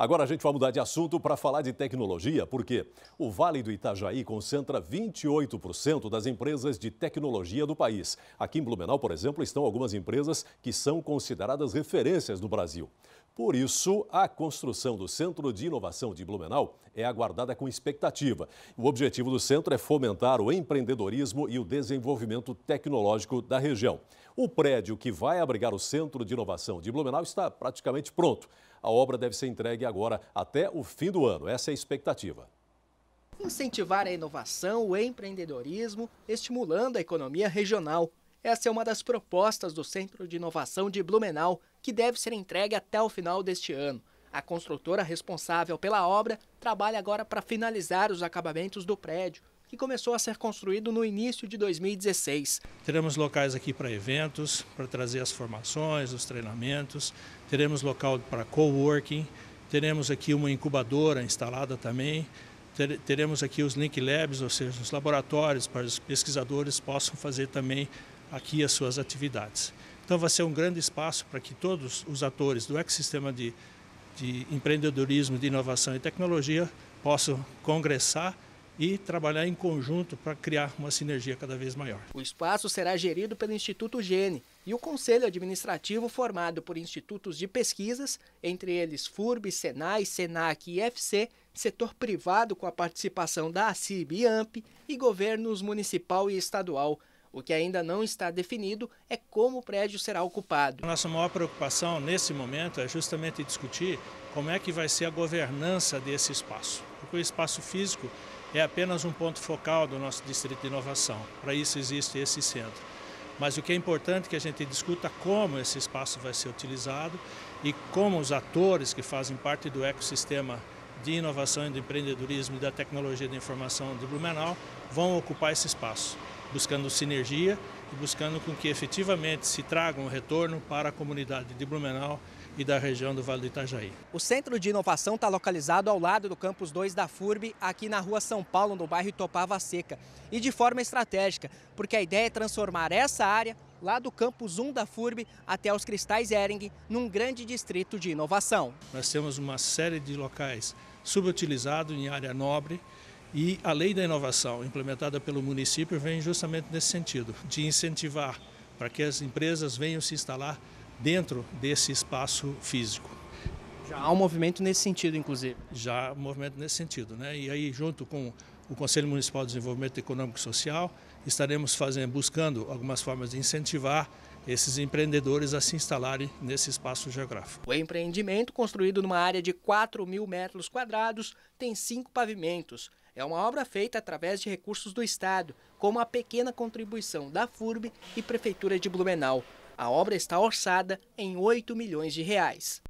Agora a gente vai mudar de assunto para falar de tecnologia, porque o Vale do Itajaí concentra 28% das empresas de tecnologia do país. Aqui em Blumenau, por exemplo, estão algumas empresas que são consideradas referências no Brasil. Por isso, a construção do Centro de Inovação de Blumenau é aguardada com expectativa. O objetivo do centro é fomentar o empreendedorismo e o desenvolvimento tecnológico da região. O prédio que vai abrigar o Centro de Inovação de Blumenau está praticamente pronto. A obra deve ser entregue agora até o fim do ano. Essa é a expectativa. Incentivar a inovação, o empreendedorismo, estimulando a economia regional. Essa é uma das propostas do Centro de Inovação de Blumenau, que deve ser entregue até o final deste ano. A construtora responsável pela obra trabalha agora para finalizar os acabamentos do prédio, que começou a ser construído no início de 2016. Teremos locais aqui para eventos, para trazer as formações, os treinamentos, teremos local para coworking, teremos aqui uma incubadora instalada também, teremos aqui os Link Labs, ou seja, os laboratórios para os pesquisadores possam fazer também aqui as suas atividades. Então vai ser um grande espaço para que todos os atores do ecossistema de, de empreendedorismo, de inovação e tecnologia possam congressar e trabalhar em conjunto para criar uma sinergia cada vez maior. O espaço será gerido pelo Instituto Gene e o conselho administrativo formado por institutos de pesquisas, entre eles FURB, SENAI, SENAC e IFC, setor privado com a participação da ACIB e AMP e governos municipal e estadual. O que ainda não está definido é como o prédio será ocupado. A nossa maior preocupação nesse momento é justamente discutir como é que vai ser a governança desse espaço. Porque o espaço físico é apenas um ponto focal do nosso distrito de inovação. Para isso existe esse centro. Mas o que é importante é que a gente discuta como esse espaço vai ser utilizado e como os atores que fazem parte do ecossistema de inovação e do empreendedorismo e da tecnologia de informação de Blumenau vão ocupar esse espaço buscando sinergia e buscando com que efetivamente se traga um retorno para a comunidade de Blumenau e da região do Vale do Itajaí. O Centro de Inovação está localizado ao lado do Campus 2 da FURB, aqui na Rua São Paulo, no bairro Topava Seca. E de forma estratégica, porque a ideia é transformar essa área, lá do Campus 1 da FURB até os Cristais Ering, num grande distrito de inovação. Nós temos uma série de locais subutilizados em área nobre, e a lei da inovação implementada pelo município vem justamente nesse sentido, de incentivar para que as empresas venham se instalar dentro desse espaço físico. Já há um movimento nesse sentido, inclusive. Já há um movimento nesse sentido, né? E aí, junto com o Conselho Municipal de Desenvolvimento Econômico e Social, estaremos fazendo, buscando algumas formas de incentivar esses empreendedores a se instalarem nesse espaço geográfico. O empreendimento, construído numa área de 4 mil metros quadrados, tem cinco pavimentos. É uma obra feita através de recursos do Estado, como a pequena contribuição da FURB e Prefeitura de Blumenau. A obra está orçada em 8 milhões de reais.